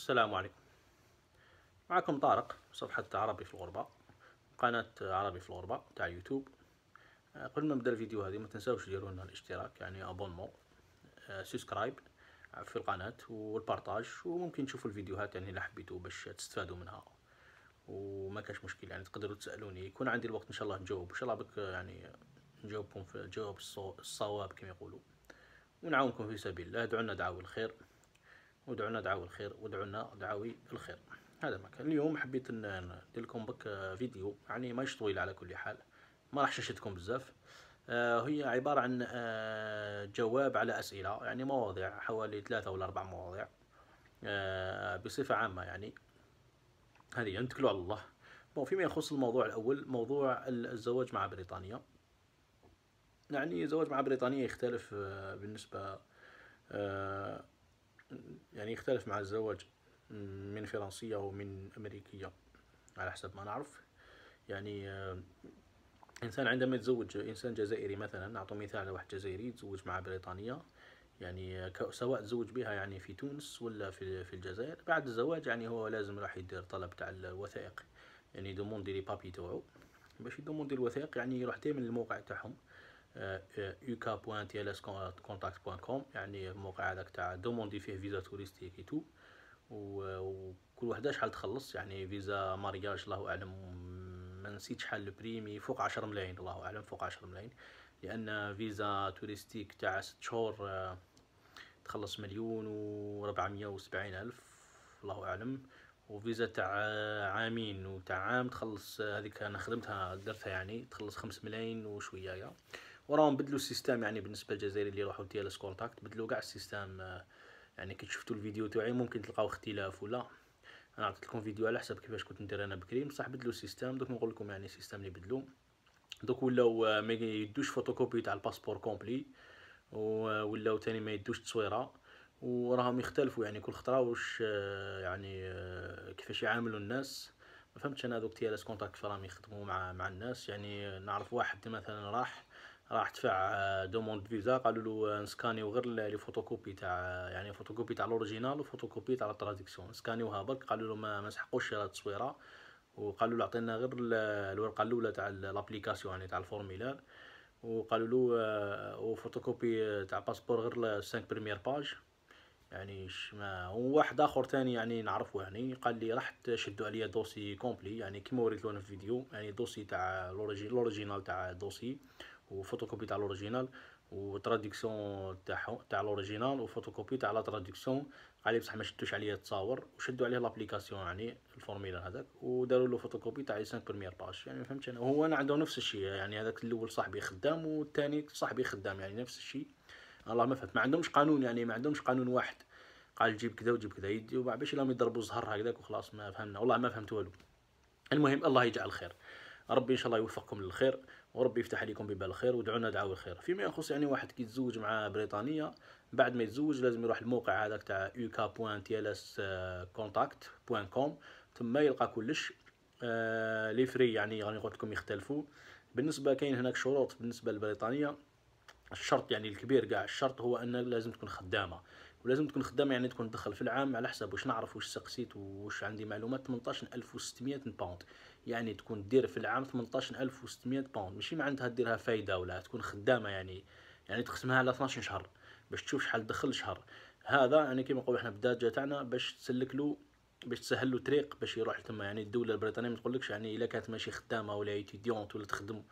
السلام عليكم معكم طارق صفحة عربي في الغربة قناة عربي في الغربة تاع يوتيوب آه، قبل ما نبدا الفيديو هذه ما تنساوش ديروا لنا الاشتراك يعني ابونمون آه، سبسكرايب في القناة والبارتاج وممكن تشوفوا الفيديوهات يعني اللي حبيتوا باش تستفادوا منها وما كاش مشكل يعني تقدروا تسالوني يكون عندي الوقت ان شاء الله نجاوب ان شاء الله بك يعني نجاوبكم في جواب الصواب كما يقولوا ونعاونكم في سبيل الله دعونا دعاوى الخير ودعونا دعاوي الخير ودعونا دعاوي الخير هذا ما كان اليوم حبيت ندير لكم بك فيديو يعني ماهيش طويل على كل حال ما راح شاشتكم بزاف آه، هي عبارة عن آه، جواب على أسئلة يعني مواضيع حوالي ثلاثة ولا أربع مواضيع آه، بصفة عامة يعني هذه نتكلوا على الله بون فيما يخص الموضوع الأول موضوع الزواج مع بريطانيا يعني الزواج مع بريطانيا يختلف بالنسبة يعني يختلف مع الزواج من فرنسية ومن أمريكية على حسب ما نعرف يعني آه، إنسان عندما يتزوج إنسان جزائري مثلا نعطي مثال على واحد جزائري يتزوج مع بريطانية يعني آه، سواء تزوج بها يعني في تونس ولا في في الجزائر بعد الزواج يعني هو لازم راح يدير طلب تاع الوثائق يعني دوموندي لي بابي تاعو باش يدوموندي الوثائق يعني يروح دائما للموقع تاعهم آه، آه، uk.tls.contact.com يعني الموقع هذاك تاع دوموندي فيه فيزا توريستيك اي تو وكل وحده شحال تخلص يعني فيزا مارياج الله اعلم ما نسيت شحال البريمي فوق 10 ملايين الله اعلم فوق 10 ملايين لان فيزا توريستيك تاع 6 شهور آه، تخلص مليون و 470 الف الله اعلم وفيزا تاع عامين وتاع عام تخلص هذيك انا خدمتها درتها يعني تخلص 5 ملايين وشويه يعني. وراهم بدلوا السيستم يعني بالنسبه للجزائري اللي يروحوا تي اس كونتاكت بدلوا كاع السيستم آه، يعني كي شفتوا الفيديو تاعي ممكن تلقاو اختلاف ولا انا عطيت لكم فيديو على حسب كيفاش كنت ندير انا بكري بصح بدلوا السيستم دوك نقول لكم يعني السيستم اللي بدلو دوك ولاو آه، ما يدوش فوتوكوبي تاع الباسبور كومبلي آه، ولاو تاني ما يدوش تصويره وراهم يختلفوا يعني كل خطره واش يعني كيفاش يعاملوا الناس ما فهمتش انا دوك تي اس كونتاكت راهم يخدموا مع مع الناس يعني نعرف واحد مثلا راح راح دفع آه، دوموند فيزا قالوا له نسكانيو آه، غير لي فوتوكوبي تاع آه، يعني فوتوكوبي تاع الاوريجينال وفوتوكوبي تاع التراديكسيون سكانيوها برك قالوا له ما مسحقوش التصويره وقالوا له عطينا غير الورقه الاولى تاع لابليكاسيون يعني تاع الفورميلار وقالوا له وفوتوكوبي تاع باسبور غير 5 بريمير باج يعني ما وواحد اخر ثاني يعني نعرفه يعني قال لي راح تشدوا عليا دوسي كومبلي يعني كيما وريت لهم في الفيديو يعني دوسي تاع لوريجينال تاع دوسي وفوتوكوبي تاع الاوريجينال وتراديكسيون تاعهم تاع الاوريجينال وفوتوكوبي تاع لا تراديكسيون عليه بصح ما شدوش عليه التصاور وشدوا عليه لابليكاسيون يعني الفورميلا هذاك وداروا له فوتوكوبي تاع لي سانك بريمير باج يعني فهمت انا هو انا عنده نفس الشيء يعني هذاك الاول صاحبي خدام والثاني صاحبي خدام يعني نفس الشيء الله ما فهمت ما عندهمش قانون يعني ما عندهمش قانون واحد قال جيب كذا وجيب كذا يدي وبعد باش الا يضربوا زهر هكذاك وخلاص ما فهمنا والله ما فهمت والو المهم الله يجعل الخير ربي ان شاء الله يوفقكم للخير وربي يفتح عليكم ببال الخير ودعونا دعاوي الخير فيما يخص يعني واحد كيتزوج مع بريطانيه بعد ما يتزوج لازم يروح الموقع هذاك تاع uk.tls.contact.com آه، ثم يلقى كلش آه، لي فري يعني غادي قلت لكم يختلفوا بالنسبه كاين هناك شروط بالنسبه للبريطانيه الشرط يعني الكبير كاع الشرط هو ان لازم تكون خدامه ولازم تكون خدام يعني تكون تدخل في العام على حساب واش نعرف واش سقسيت واش عندي معلومات 18600 باوند يعني تكون دير في العام 18600 باوند ماشي ما عندها ديرها فايده ولا تكون خدامه يعني يعني تقسمها على 12 شهر باش تشوف شحال دخل شهر هذا يعني كيما نقولوا احنا بالدارجه تاعنا باش تسلك له باش تسهل له طريق باش يروح تما يعني الدوله البريطانيه ما تقولكش يعني الا كانت ماشي خدامه ولا ايتيديونت ولا تخدم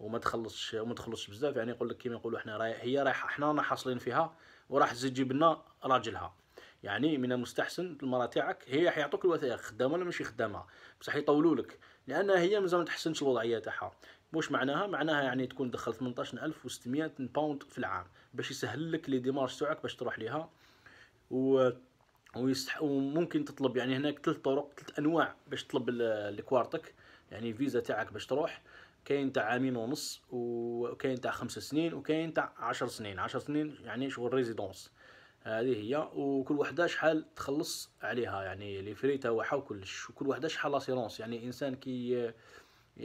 وما تخلصش وما تخلصش بزاف يعني يقول لك كيما يقولوا حنا رايح هي رايحه حنا رانا حاصلين فيها وراح تزيد تجيب لنا راجلها يعني من المستحسن المراه تاعك هي حيعطوك الوثائق خدامه ولا ماشي خدامه بصح يطولوا لك لان هي مازال ما تحسنش الوضعيه تاعها واش معناها معناها يعني تكون دخل 18600 باوند في العام باش يسهل لك لي ديمارش تاعك باش تروح ليها و ويستح... وممكن تطلب يعني هناك ثلاث طرق ثلاث انواع باش تطلب لكوارتك يعني الفيزا تاعك باش تروح كاين تاع عامين ونص وكاين تاع خمس سنين وكاين تاع عشر سنين عشر سنين يعني شغل ريزيدونس هذه هي وكل وحده شحال تخلص عليها يعني لي فري تاعها وكلش وكل وحده شحال لاسيرونس يعني انسان كي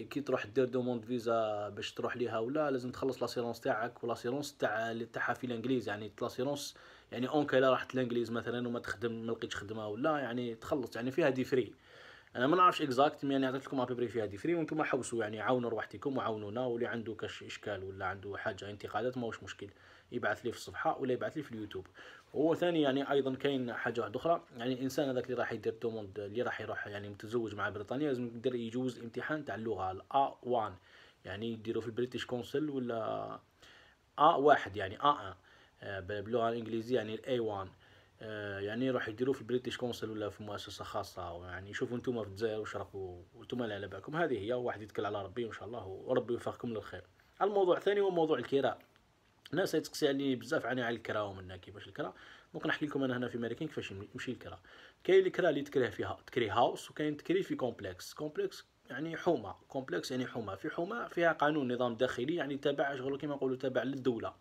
كي تروح دير دوموند فيزا باش تروح ليها ولا لازم تخلص لاسيرونس تاعك ولاسيرونس تاع اللي تاعها في الانجليز يعني لاسيرونس يعني اون الا راحت الانجليز مثلا وما تخدم ما لقيتش خدمه ولا يعني تخلص يعني فيها دي فري انا ما نعرفش اكزاكت مي يعني عطيت لكم ابري في هذه فري وانتم حوسوا يعني عاونوا رواحتكم وعاونونا واللي عنده كاش اشكال ولا عنده حاجه انتقادات ماهوش مشكل يبعث لي في الصفحه ولا يبعث لي في اليوتيوب هو ثاني يعني ايضا كاين حاجه واحده اخرى يعني الانسان هذاك اللي راح يدير دوموند اللي راح يروح يعني متزوج مع بريطانيا لازم يقدر يجوز امتحان تاع اللغه ا 1 يعني يديروا في البريتش كونسل ولا ا واحد يعني ا آه، 1 باللغه الانجليزيه يعني الاي 1 آه، يعني راح يديروه في البريتش كونسل ولا في مؤسسه خاصه يعني شوفوا نتوما في الجزائر واش راكو وانتم اللي على بالكم هذه هي واحد يتكل على ربي وان شاء الله وربي يوفقكم للخير الموضوع الثاني هو موضوع الكراء الناس يتقسي علي بزاف عني على الكراء ومنا كيفاش الكراء ممكن نحكي لكم انا هنا في امريكان كيفاش يمشي الكراء كاين الكراء اللي تكره فيها تكري هاوس وكاين تكري في كومبلكس كومبلكس يعني حومه كومبلكس يعني حومه في حومه فيها قانون نظام داخلي يعني تابع شغل كيما نقولوا تابع للدوله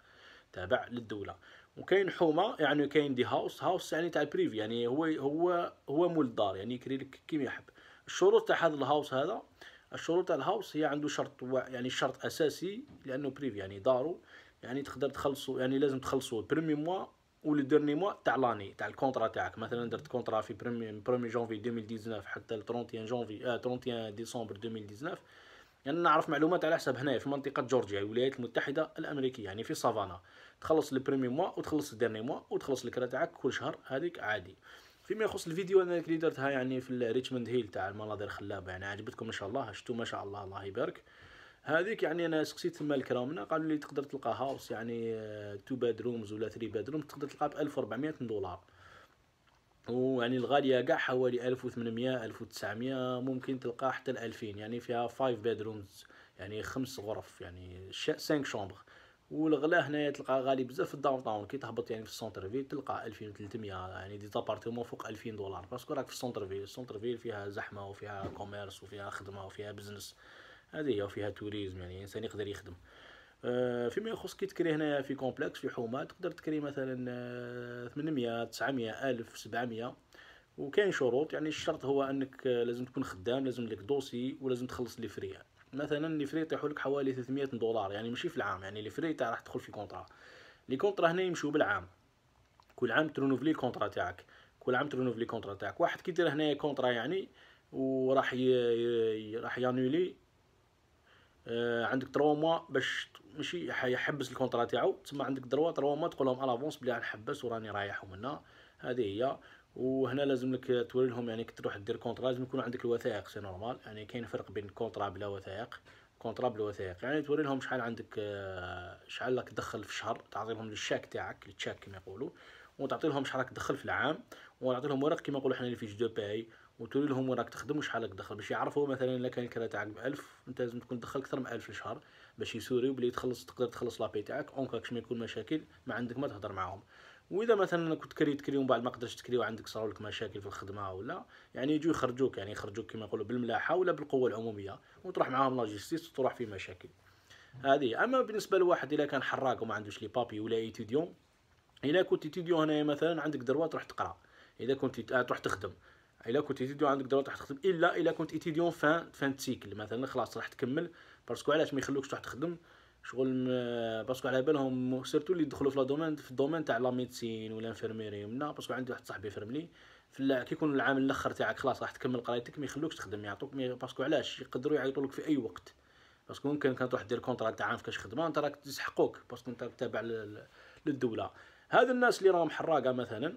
تابع للدوله وكاين حومه يعني كاين دي هاوس هاوس يعني تاع بريفي يعني هو هو هو مول الدار يعني يكري لك كيما يحب الشروط تاع هذا الهاوس هذا الشروط تاع الهاوس هي عنده شرط يعني شرط اساسي لانه بريفي يعني دارو يعني تقدر تخلصو يعني لازم تخلصو بريمي موا ولي ديرني موا تاع لاني تاع الكونطرا تاعك مثلا درت كونطرا في بريمي بريمي جونفي 2019 حتى 31 جونفي آه 31 ديسمبر 2019 يعني نعرف معلومات على حسب هنايا في منطقه جورجيا الولايات المتحده الامريكيه يعني في سافانا تخلص البريمي موا وتخلص الديرني موا وتخلص الكرا تاعك كل شهر هذيك عادي فيما يخص الفيديو انا اللي درتها يعني في ريتشموند هيل تاع المناظر خلابه يعني عجبتكم ان شاء الله شفتوا ما شاء الله الله يبارك هذيك يعني انا سقسيت تما الكرامنا قالوا لي تقدر تلقى هاوس يعني تو آه، بادرومز ولا ثري بادروم تقدر تلقاها ب 1400 دولار ويعني الغاليه كاع حوالي 1800 1900 ممكن تلقى حتى ل 2000 يعني فيها 5 بيدرومز يعني خمس غرف يعني 5 شومبر والغلا هنايا تلقى غالي بزاف في الداون تاون كي تهبط يعني في السونتر فيل تلقى 2300 يعني دي زابارتيمون فوق 2000 دولار باسكو راك في السونتر فيل السونتر فيل فيها زحمه وفيها كوميرس وفيها خدمه وفيها بزنس هذه هي وفيها توريزم يعني الانسان يقدر يخدم آه، فيما يخص كي تكري هنايا في كومبلكس في حومه تقدر تكري مثلا 800 900 1000 700 وكاين شروط يعني الشرط هو انك آه، لازم تكون خدام لازم لك دوسي ولازم تخلص لي فري مثلا لي يطيحوا لك حوالي 300 دولار يعني ماشي في العام يعني لي تاع راح تدخل في كونطرا لي كونطرا هنا يمشيو بالعام كل عام ترونوفلي كونطرا تاعك كل عام ترونوفلي كونطرا تاعك واحد كي دير هنايا كونطرا يعني وراح ي... راح يانولي آه، عندك 3 موا باش ماشي يحبس الكونطرا تاعو تسمى عندك دروا 3 موا تقول لهم الافونس بلي نحبس وراني رايح ومنا هذه هي وهنا لازم لك توري لهم يعني كي تروح دير كونطرا لازم يكون عندك الوثائق سي نورمال يعني كاين فرق بين كونطرا بلا وثائق كونطرا بلا وثائق يعني توري لهم شحال عندك آه، شحال راك تدخل في الشهر تعطي لهم الشاك تاعك التشاك كما يقولوا وتعطي لهم شحال راك تدخل في العام وتعطي لهم ورق كما نقولوا حنا اللي فيش دو باي وتوري لهم وراك تخدم وشحال راك تدخل باش يعرفوا مثلا الا كان الكرا تاعك ب 1000 انت لازم تكون تدخل اكثر من 1000 في الشهر باش يسوريو بلي تخلص تقدر تخلص لابي تاعك اونكاكش ما يكون مشاكل ما عندك ما تهضر معاهم واذا مثلا كنت كريت تكري ومن بعد ما قدرتش تكري وعندك صاروا لك مشاكل في الخدمه ولا يعني يجوا يخرجوك يعني يخرجوك كما يقولوا بالملاحه ولا بالقوه العموميه وتروح معاهم لاجيستيس وتروح في مشاكل هذه اما بالنسبه لواحد اذا كان حراق وما عندوش لي بابي ولا ايتيديون اذا كنت ايتيديون هنايا مثلا عندك دروات تروح تقرا اذا كنت آه، تروح تخدم الا كنت ايتيديون عندك دروات تروح تخدم الا اذا كنت ايتيديون فان فان تسيكل مثلا خلاص راح تكمل باسكو علاش ما يخلوكش تروح تخدم شغل باسكو على بالهم سيرتو اللي يدخلوا في لا دومين في الدومين تاع لا ميديسين ولا انفيرميري ومنا باسكو عندي واحد صاحبي فرملي في كي يكون العام الاخر تاعك خلاص راح تكمل قرايتك ما يخلوكش تخدم يعطوك باسكو علاش يقدروا يعيطوا لك في اي وقت باسكو ممكن كان تروح دير كونترا تاع عام في كاش خدمه انت راك يسحقوك باسكو انت تابع للدوله هذا الناس اللي راهم حراقه مثلا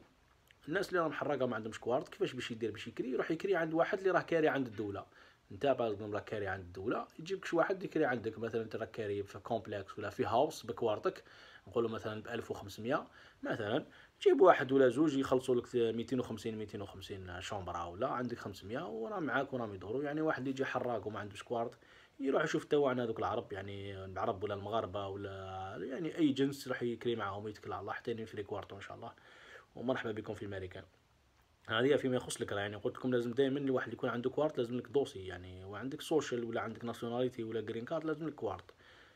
الناس اللي راهم حراقه ما عندهمش كوارت كيفاش باش يدير باش يكري يروح يكري عند واحد اللي راه كاري عند الدوله انت باغ كاري عند الدوله يجيبك شي واحد يكري عندك مثلا انت راك كاري في كومبلكس ولا في هاوس بكوارتك نقولوا مثلا ب 1500 مثلا تجيب واحد ولا زوج يخلصوا لك 250 250 شومبرا ولا عندك 500 وراه معاك وراهم يدوروا يعني واحد يجي حراق وما عندوش كوارت يروح يشوف توا عن هذوك العرب يعني العرب ولا المغاربه ولا يعني اي جنس راح يكري معاهم يتكل على الله حتى ينفري كوارتو ان شاء الله ومرحبا بكم في الماريكان هذه فيما يخص لك يعني قلت لكم لازم دائما الواحد يكون عنده كوارت لازم لك دوسي يعني وعندك سوشيال ولا عندك ناسيوناليتي ولا جرين كارد لازم لك كوارت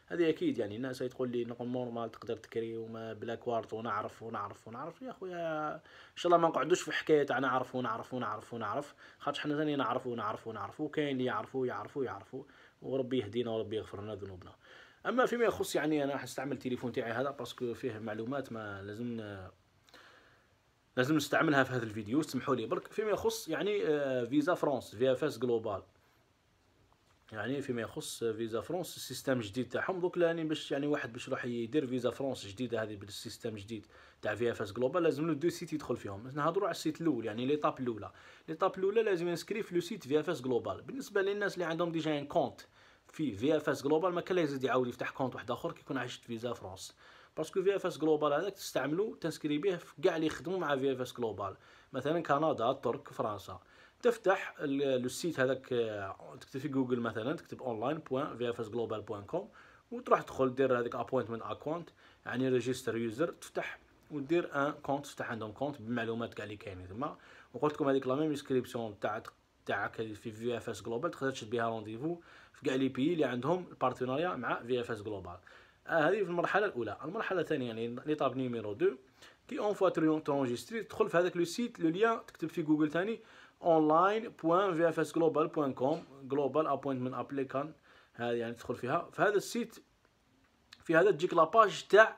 هذه اكيد يعني الناس تقول لي نقول نورمال تقدر تكري وما بلا كوارت ونعرف ونعرف ونعرف يا خويا ان شاء الله ما نقعدوش في حكايه تاع نعرف ونعرف ونعرف ونعرف خاطر حنا ثاني نعرف ونعرف ونعرف وكاين اللي يعرفوا يعرفوا يعرفوا وربي يهدينا وربي يغفر لنا ذنوبنا اما فيما يخص يعني انا راح نستعمل التليفون تاعي هذا باسكو فيه معلومات ما لازم لازم نستعملها في هذا الفيديو اسمحوا لي برك فيما يخص يعني آه، فيزا فرونس اف اس جلوبال يعني فيما يخص آه، فيزا فرونس السيستم جديد تاعهم دوك لاني باش يعني واحد باش يروح يدير فيزا فرونس جديده هذه بالسيستم جديد تاع في اف اس جلوبال لازم له دو سيت يدخل فيهم نهضروا على السيت الاول يعني ليطاب الاولى ليطاب الاولى لازم ينسكري في لو سيت في اف اس جلوبال بالنسبه للناس اللي عندهم ديجا ان كونت في في اف اس جلوبال ما كان لا يزيد يعاود يفتح كونت واحد اخر كي يكون عايش فيزا فرونس باسكو في اف اس جلوبال هذاك تستعملو تنسكريبيه في كاع اللي يخدموا مع في اف اس جلوبال مثلا كندا ترك فرنسا تفتح لو سيت هذاك آه، تكتب في جوجل مثلا تكتب اونلاين بوان في اف اس جلوبال بوان كوم وتروح تدخل دير هذاك ابوينتمنت اكونت يعني ريجستر يوزر تفتح ودير ان كونت تفتح عندهم كونت بمعلومات كاع اللي كاينين تما وقلت لكم هذيك لا ميم ديسكريبسيون تاع تاعك في في اف اس جلوبال تقدر تشد بها رونديفو في كاع لي بيي اللي عندهم البارتناريا مع في اف اس جلوبال آه، هذه في المرحله الاولى المرحله الثانيه يعني ليطاب نيميرو 2 كي اون فوا تونجستري تدخل في هذاك لو سيت لو ليان تكتب في جوجل ثاني اونلاين بوان في اف اس جلوبال بوان كوم ابوينتمنت ابليكان هذه يعني تدخل فيها في هذا السيت في هذا تجيك لاباج تاع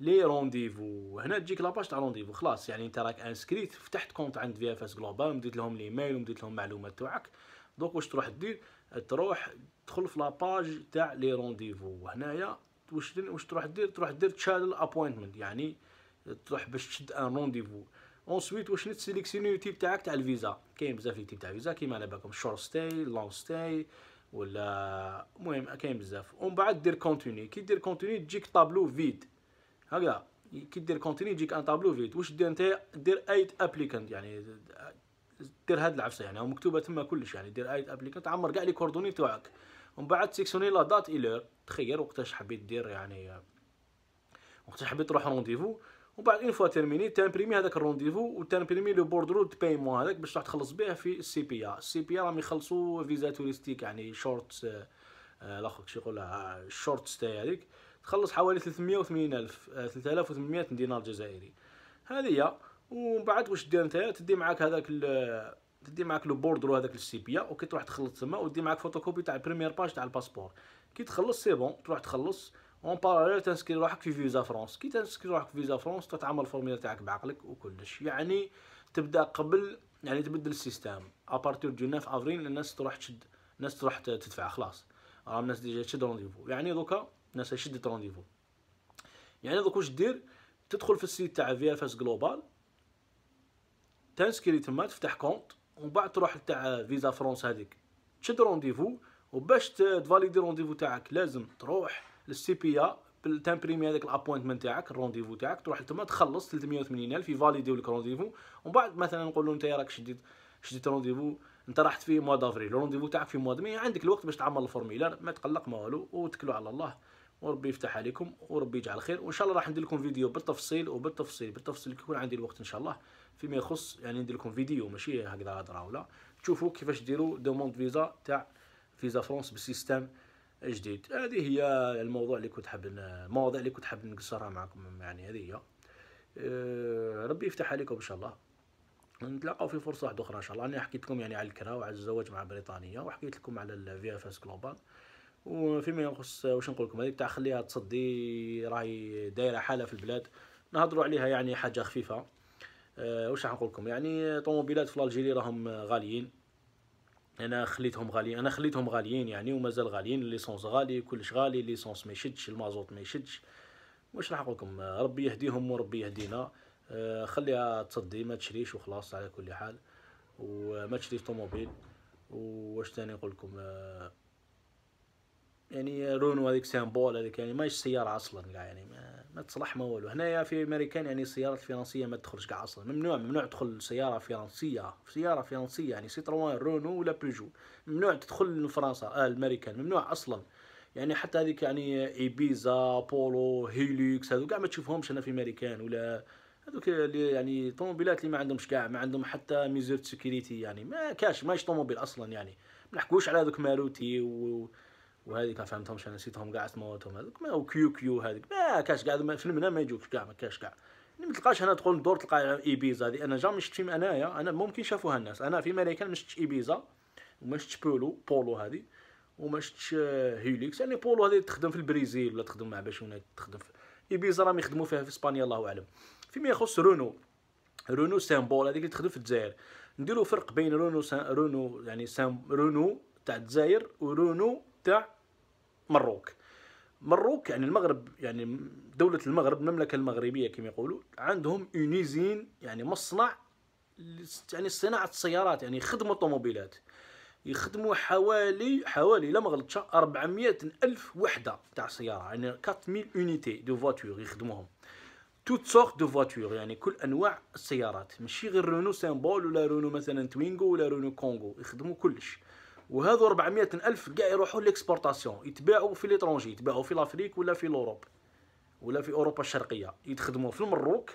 لي رونديفو هنا تجيك لاباج تاع رونديفو خلاص يعني انت راك انسكريت فتحت كونت عند في اف اس جلوبال مديت لهم الايميل ومديت لهم المعلومات تاعك دونك واش تروح دير تروح تدخل في لاباج تاع لي رونديفو هنايا واش واش تروح دير تروح دير تشادل ابوينتمنت يعني تروح باش تشد ان رونديفو اونسويت واش نتسيليكسيوني اليوتيوب تاعك تاع الفيزا كاين بزاف اليوتيوب تاع الفيزا كيما على بالكم شور ستاي لونغ ستاي ولا المهم كاين بزاف ومن بعد دير كونتيني كي دير كونتيني تجيك طابلو فيد هكذا كي دير كونتيني تجيك ان طابلو فيد واش دير انت دير ايت ابليكانت يعني دير هاد العفسه يعني مكتوبه تما كلش يعني دير ايت ابليكانت عمر كاع لي كوردوني تاعك ومن بعد سيكسوني لا دات اي لور تخير وقتاش حبيت دير يعني وقتاش حبيت تروح رونديفو ومن بعد اون فوا تيرميني تامبريمي هذاك الرونديفو وتامبريمي لو بوردرو تبايمون هذاك باش راح تخلص به في السي بي ا السي بي ا راهم يخلصوا فيزا توريستيك يعني شورت الاخر كيش يقول يقولها ستاي آه، هذيك تخلص حوالي 380 الف 3800 آه، دينار جزائري هذه هي ومن بعد واش دير نتايا تدي معاك هذاك آه، تدي معاك لو بوردرو هذاك السيبيا وكي تروح تخلص تما ودي معاك فوتوكوبي تاع البريمير باج تاع الباسبور كي تخلص سي بون تروح تخلص اون باراليل تنسكري روحك في فيزا فرونس كي تنسكري روحك في فيزا فرونس تتعمل الفورمير تاعك بعقلك وكلش يعني تبدا قبل يعني تبدل السيستم ابارتير دو 9 افريل الناس تروح تشد الناس تروح تدفع خلاص راهم الناس ديجا تشد رونديفو يعني دوكا الناس شدت رونديفو يعني دوك واش دير تدخل في السيت تاع في اف اس جلوبال تنسكري تما تفتح كونت ومن بعد تروح تاع فيزا فرونس هذيك تشد رونديفو وباش تفاليدي رونديفو تاعك لازم تروح للسي بي ا بريمي هذاك الابوينتمنت تاعك الرونديفو تاعك تروح تما تخلص 380 الف يفاليديو لك رونديفو ومن بعد مثلا نقولوا انت راك شديت شديت رونديفو انت راحت في موا دافريل رونديفو تاعك في مواد مي عندك الوقت باش تعمل الفورميلار ما تقلق ما والو وتكلوا على الله وربي يفتح عليكم وربي يجعل خير وان شاء الله راح ندير لكم فيديو بالتفصيل وبالتفصيل بالتفصيل كيكون عندي الوقت ان شاء الله فيما يخص يعني ندير لكم فيديو ماشي هكذا هضره ولا تشوفوا كيفاش ديروا دوموند فيزا تاع فيزا فرونس بسيستم جديد هذه هي الموضوع اللي كنت حاب المواضيع اللي كنت حاب نقصرها معكم يعني هذه هي أه، ربي يفتح عليكم ان شاء الله نتلاقاو في فرصه واحده اخرى ان شاء الله انا حكيت لكم يعني على الكرا وعلى الزواج مع بريطانيا وحكيت لكم على الفي اف اس جلوبال وفيما يخص واش نقول لكم هذه تاع خليها تصدي راهي دايره حاله في البلاد نهضروا عليها يعني حاجه خفيفه آه، واش راح نقول لكم يعني طوموبيلات في الجزائر راهم غاليين انا خليتهم غاليين انا خليتهم غاليين يعني ومازال غاليين ليسونس غالي كلش غالي ليسونس ما يشدش المازوط ما يشدش واش راح نقول لكم ربي يهديهم وربي يهدينا آه، خليها تصدي ما تشريش وخلاص على كل حال وما تشري طوموبيل واش ثاني نقول لكم آه، يعني رونو هذيك سامبول هذيك يعني ماهيش سيارة أصلا كاع يعني ما, ما تصلح ما والو هنايا في أمريكان يعني السيارات الفرنسية ما تدخلش كاع أصلا ممنوع ممنوع تدخل سيارة فرنسية سيارة فرنسية يعني سيتروان رونو ولا بيجو ممنوع تدخل فرنسا آه الأمريكان ممنوع أصلا يعني حتى هذيك يعني ايبيزا بولو هيليكس هذو كاع ما تشوفهمش هنا في امريكان ولا هذوك اللي يعني طوموبيلات اللي ما عندهمش كاع ما عندهم حتى ميزور سيكيريتي يعني ما كاش ماش طوموبيل اصلا يعني ما نحكوش على هذوك ماروتي و وهذيك ما فهمتهمش انا نسيتهم كاع سموتهم هذوك او كيو كيو هذيك ما كاش كاع في المنام ما يجوكش كاع ما كاش كاع يعني ما تلقاش هنا تقول ندور تلقى ايبيزا هذه انا جامي شفت انايا انا ممكن شافوها الناس انا في ماريكان ما شفتش ايبيزا وما شفتش بولو بولو هذه وما آه، شفتش هيليكس يعني بولو هذه تخدم في البرازيل ولا تخدم مع باش تخدم في ايبيزا راهم يخدموا فيها في اسبانيا الله اعلم فيما يخص رونو رونو سامبول هذيك اللي تخدم في الجزائر نديروا فرق بين رونو سان رونو يعني سام رونو تاع الجزائر ورونو تاع مروك مروك يعني المغرب يعني دولة المغرب المملكة المغربية كما يقولوا عندهم اونيزين يعني مصنع يعني صناعة السيارات يعني يخدموا طوموبيلات يخدموا حوالي حوالي لا ما غلطش 400 الف وحده تاع سياره يعني 4000 اونيتي دو فواتور يخدموهم توت سورت دو فواتور يعني كل انواع السيارات ماشي غير رونو سامبول ولا رونو مثلا توينغو ولا رونو كونغو يخدموا كلش وهذو 400 الف كاع يروحوا ليكسبورطاسيون يتباعوا في ليترونجي يتباعوا في لافريك ولا في لوروب ولا في اوروبا الشرقيه يتخدموا في المروك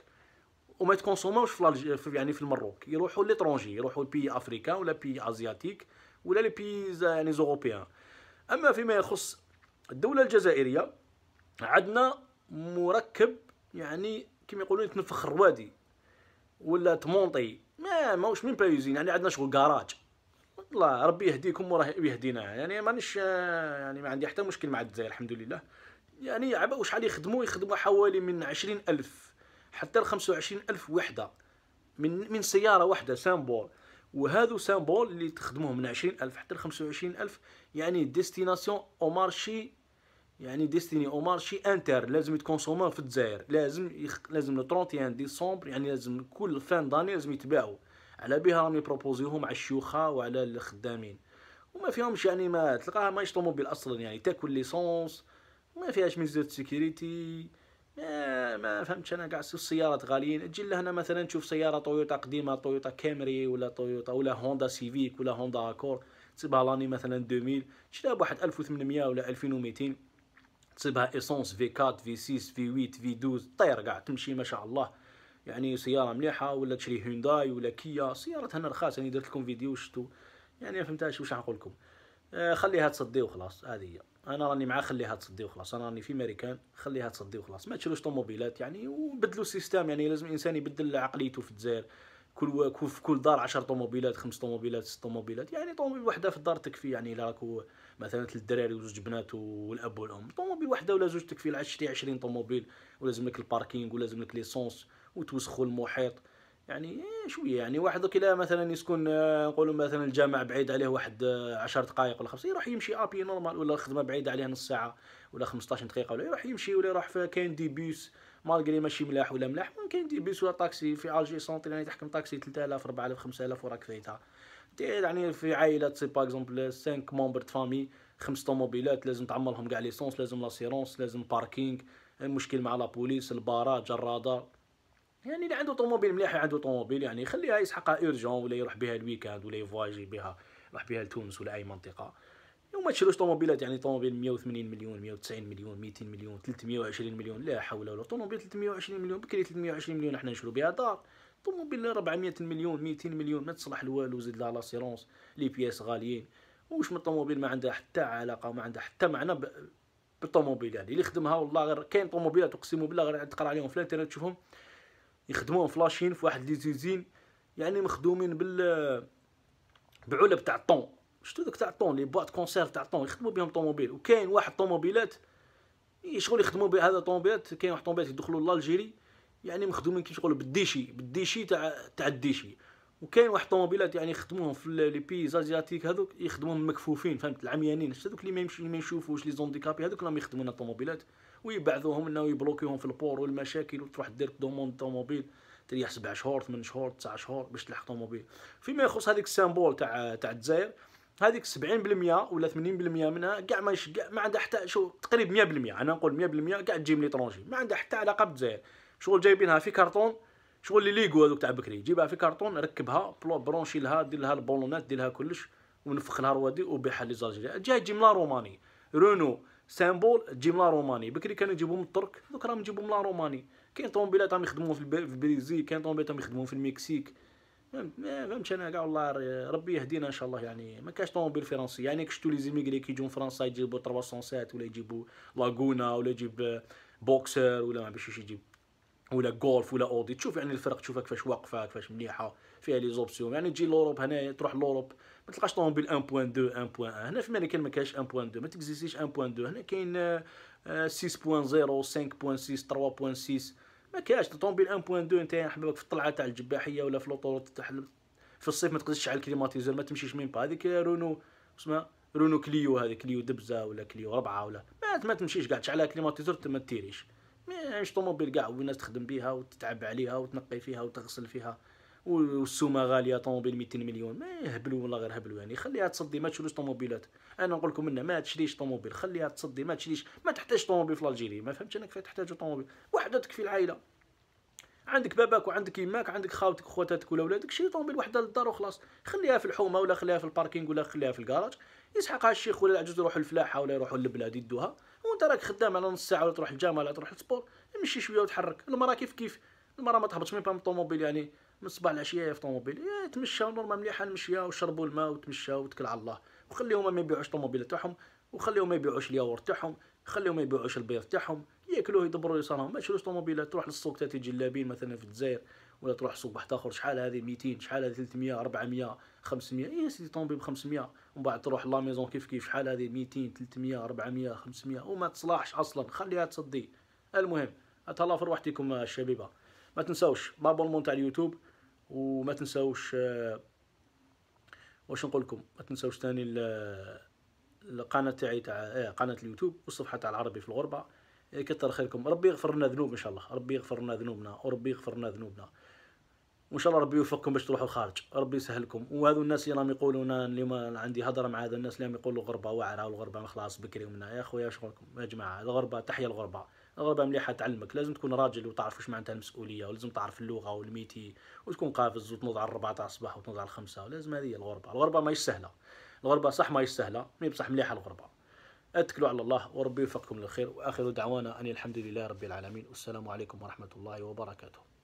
وما يتكونسوموش في, في يعني في المروك يروحوا ليترونجي يروحوا لبي افريكا ولا بي ازياتيك ولا لي بي يعني زوروبيان اما فيما يخص الدوله الجزائريه عندنا مركب يعني كيما يقولوا يتنفخ الروادي ولا تمونطي ما ماهوش من بايزين يعني عندنا شغل كراج الله ربي يهديكم وراه يهدينا يعني مانيش آه، يعني ما عندي حتى مشكل مع الجزائر الحمد لله يعني عبا وشحال يخدموا يخدموا حوالي من عشرين ألف حتى ل ألف وحده من من سياره واحده سامبول وهذو سامبول اللي تخدموهم من عشرين ألف حتى ل ألف يعني ديستيناسيون او مارشي يعني ديستيني او مارشي انتر لازم يتكونسوماو في الجزائر لازم يخ... لازم لو 31 ديسمبر يعني لازم كل فان داني لازم يتباعوا على بها راهم يبروبوزيوهم على الشيوخه وعلى الخدامين وما فيهمش يعني ما تلقاها ماهيش طوموبيل اصلا يعني تاكل ليسونس ما فيهاش ميزات سيكوريتي ما ما فهمتش انا كاع السيارات غاليين تجي لهنا مثلا تشوف سياره تويوتا قديمه تويوتا كامري ولا تويوتا ولا هوندا سيفيك ولا هوندا اكور تصيبها لاني مثلا 2000 تشريها بواحد 1800 ولا 2200 تصيبها ايسونس في 4 في 6 في 8 في 12 طير كاع تمشي ما شاء الله يعني سياره مليحه ولا تشري هيونداي ولا كيا سيارتها رخاص يعني درت لكم فيديو شفتوا يعني ما فهمتهاش واش نقول لكم آه، خليها تصدي وخلاص هذه هي انا راني مع خليها تصدي وخلاص انا راني في امريكان خليها تصدي وخلاص ما تشروش طوموبيلات يعني وبدلوا السيستم يعني لازم الانسان يبدل عقليته في الجزائر كل في كل دار 10 طوموبيلات خمس طوموبيلات ست طوموبيلات يعني طوموبيل وحده في الدار تكفي يعني الا راكو مثلا ثلاث دراري وزوج بنات والاب والام طوموبيل وحده ولا زوج تكفي العاد 20 طوموبيل ولازم لك الباركينغ ولازم لك ليسونس وتوسخوا المحيط يعني إيه، شويه يعني واحد كلا مثلا يسكن آه، نقولوا مثلا الجامع بعيد عليه واحد 10 آه، دقائق ولا خمسة يروح يمشي ابي نورمال ولا الخدمه بعيده عليه نص ساعه ولا 15 دقيقه ولا يروح يمشي ولا يروح في كاين دي بيس مالغري ماشي ملاح ولا ملاح ممكن دي بيس ولا طاكسي في الجي سونتر يعني تحكم طاكسي 3000 4000 5000 وراك فايتها يعني في عائله سي باغ اكزومبل 5 دو فامي خمس طوموبيلات لازم تعمرهم كاع ليسونس لازم لاسيرونس لازم باركينغ المشكل مع لا بوليس البارات جرادار يعني اللي عنده طوموبيل مليحه عنده طوموبيل يعني يخليها يسحقها ايرجون ولا يروح بها الويكاند ولا يفواجي بها يروح بها لتونس ولا اي منطقه وما تشروش طوموبيلات يعني طوموبيل 180 مليون 190 مليون 200 مليون 320 مليون لا حول ولا طوموبيل 320 مليون بكري 320 مليون احنا نشرو بها دار طوموبيل 400 مليون 200 مليون ما تصلح لوالو زيد لها لاسيرونس لي بياس غاليين واش من طوموبيل ما عندها حتى علاقه ما عندها حتى معنى بالطوموبيل يعني اللي خدمها والله غير كاين طوموبيلات اقسم بالله غير تقرا عليهم في الانترنت تشوفهم يخدموهم فلاشين في واحد زوزين يعني مخدومين بال بعلب تاع الطون شتو ذوك تاع الطون لي بواط كونسير تاع الطون يخدموا بهم طوموبيل وكاين واحد طوموبيلات إيه، شغل يخدموا بهذا طوموبيلات كاين واحد طوموبيلات يدخلوا لالجيري يعني مخدومين كي شغل بالديشي بالديشي تاع تاع الديشي وكاين واحد طوموبيلات يعني يخدموهم في لي بيز ازياتيك هذوك يخدموهم مكفوفين فهمت العميانين شتو دوك اللي ما يمشي ما يشوفوش لي زونديكابي هذوك راهم يخدمون الطوموبيلات ويبعثوهم انه يبلوكيهم في البور والمشاكل وتروح دير دومون طوموبيل تريح سبع شهور ثمان شهور تسع شهور باش تلحق طوموبيل فيما يخص هذيك السامبول تاع تاع الجزائر هذيك 70% ولا 80% منها كاع ما كاع ما عندها حتى شو تقريب 100% انا نقول 100% كاع تجي من ليترونجي ما عندها حتى علاقه بالجزائر شغل جايبينها في كرتون شغل اللي ليغو هذوك تاع بكري جيبها في كرتون ركبها برونشي لها دير لها البولونات دير لها كلش ونفخ لها روادي وبيعها لي زالجيريا جاي تجي من لا روماني رونو سامبول تجيب لا روماني بكري كانوا يجيبوهم الترك دوك راهم يجيبوهم لا روماني كاين طومبيلات راهم يخدمو في البرازيل كاين طومبيلات راهم يخدمو في المكسيك فهمت انا كاع والله ربي يهدينا ان شاء الله يعني ما كاش طوموبيل فرنسي يعني كشتو لي زيميغري كيجيو فرنسا يجيبوا 307 ولا يجيبوا لاغونا ولا يجيب بوكسر ولا ما بيش يجيب ولا غولف ولا اودي تشوف يعني الفرق تشوفها كيفاش واقفه كيفاش مليحه فيها لي زوبسيون يعني تجي لوروب هنايا تروح لوروب ما تلقاش طوموبيل 1.2 1.1 هنا في مالكان ما كاينش 1.2 ما تكزيسيش 1.2 هنا كاين 6.0 5.6 3.6 ما كاش طوموبيل 1.2 انت حبابك في الطلعه تاع الجباحيه ولا في لوطور تاع في الصيف ما تقدرش تشعل كليماتيزور ما تمشيش من با هذيك رونو اسمها رونو كليو هذيك كليو دبزه ولا كليو ربعه ولا ما, ما تمشيش كاع تشعل كليماتيزور ما تيريش ما ماهيش طوموبيل كاع والناس تخدم بها وتتعب عليها وتنقي فيها وتغسل فيها والسومه غاليه طوموبيل 200 مليون ما يهبلوا والله غير هبلوا يعني خليها تصدي ما تشريش طوموبيلات انا نقول لكم انه ما تشريش طوموبيل خليها تصدي ما تشريش ما تحتاج طوموبيل في الجيري ما فهمتش انا كيفاش طوموبيل وحده تكفي العائله عندك باباك وعندك يماك عندك خاوتك وخواتاتك ولا ولادك شري طوموبيل وحده للدار وخلاص خليها في الحومه ولا خليها في الباركينغ ولا خليها في الكراج يسحقها الشيخ ولا العجوز يروحوا الفلاحه ولا يروحوا للبلاد يدوها وانت راك خدام على نص ساعه ولا تروح الجامعه ولا تروح للسبور امشي شويه وتحرك المراه كيف كيف المراه ما تهبطش من الطوموبيل يعني من الصباح العشيه في طوموبيل يتمشاو نورمال مليحه المشيه وشربوا الماء وتمشاو وتكل على الله وخليهم ما يبيعوش الطوموبيل تاعهم وخليهم ما يبيعوش الياور تاعهم خليهم ما يبيعوش البيض تاعهم ياكلوا يدبروا يصانهم ما يشروش طوموبيلات تروح للسوق تاتي جلابين مثلا في الجزائر ولا تروح سوق واحد اخر شحال هذه 200 شحال هذه 300 400 500 يا سيدي طوموبيل ب 500 ومن بعد تروح لا ميزون كيف كيف شحال هذه 200 300 400 500 وما تصلحش اصلا خليها تصدي المهم اتهلا في روحتكم الشبيبه ما تنساوش لابونمون تاع اليوتيوب وما تنساوش آه، واش نقول لكم ما تنساوش ثاني آه، القناه تاعي تاع آه، قناه اليوتيوب والصفحه تاع العربي في الغربه كثر خيركم ربي يغفر لنا ذنوب ان شاء الله ربي يغفر لنا ذنوبنا وربي يغفر لنا ذنوبنا وان شاء الله ربي يوفقكم باش تروحوا الخارج ربي يسهلكم وهذو الناس اللي راهم يقولوا انا اليوم عندي هضره مع هذا الناس اللي راهم يقولوا غربه واعره والغربه خلاص بكري ومنها يا خويا شغلكم يا جماعه الغربه تحيا الغربه الغربه مليحه تعلمك لازم تكون راجل وتعرف واش معناتها المسؤوليه ولازم تعرف اللغه والميتي وتكون قافز وتنوض على 4 تاع الصباح وتنوض على 5 ولازم هذه الغربه الغربه ماهيش سهله الغربه صح ماهيش سهله مي بصح مليحه الغربه اتكلوا على الله وربي يوفقكم للخير واخر دعوانا ان الحمد لله رب العالمين والسلام عليكم ورحمه الله وبركاته